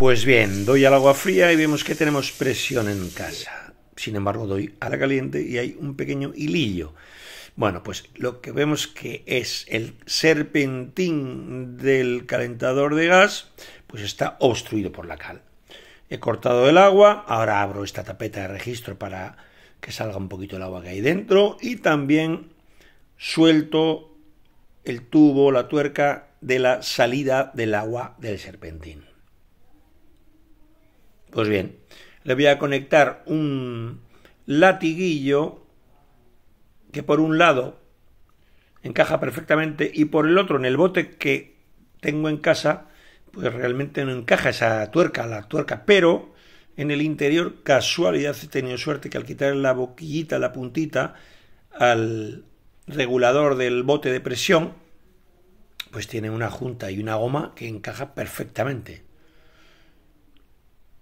Pues bien, doy al agua fría y vemos que tenemos presión en casa. Sin embargo, doy a la caliente y hay un pequeño hilillo. Bueno, pues lo que vemos que es el serpentín del calentador de gas, pues está obstruido por la cal. He cortado el agua, ahora abro esta tapeta de registro para que salga un poquito el agua que hay dentro y también suelto el tubo, la tuerca de la salida del agua del serpentín. Pues bien, le voy a conectar un latiguillo que por un lado encaja perfectamente y por el otro en el bote que tengo en casa pues realmente no encaja esa tuerca, la tuerca, pero en el interior casualidad he tenido suerte que al quitar la boquillita, la puntita al regulador del bote de presión pues tiene una junta y una goma que encaja perfectamente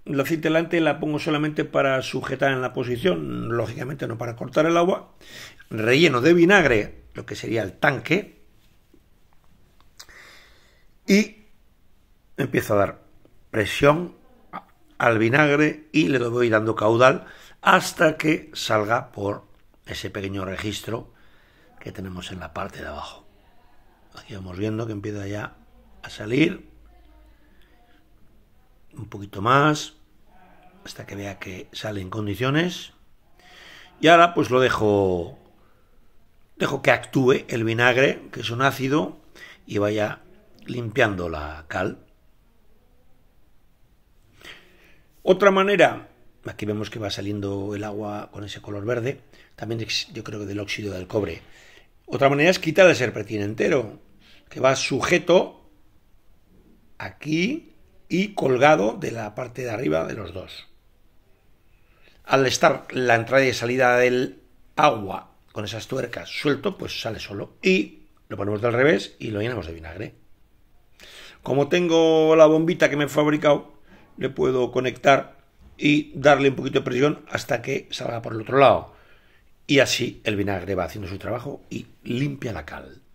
la cintelante la pongo solamente para sujetar en la posición, lógicamente no para cortar el agua. Relleno de vinagre, lo que sería el tanque. Y empiezo a dar presión al vinagre y le voy dando caudal hasta que salga por ese pequeño registro que tenemos en la parte de abajo. Aquí vamos viendo que empieza ya a salir un poquito más hasta que vea que sale en condiciones. Y ahora pues lo dejo dejo que actúe el vinagre, que es un ácido, y vaya limpiando la cal. Otra manera, aquí vemos que va saliendo el agua con ese color verde, también yo creo que del óxido del cobre. Otra manera es quitar el serpentín entero, que va sujeto aquí y colgado de la parte de arriba de los dos. Al estar la entrada y salida del agua con esas tuercas suelto, pues sale solo. Y lo ponemos del revés y lo llenamos de vinagre. Como tengo la bombita que me he fabricado, le puedo conectar y darle un poquito de presión hasta que salga por el otro lado. Y así el vinagre va haciendo su trabajo y limpia la cal.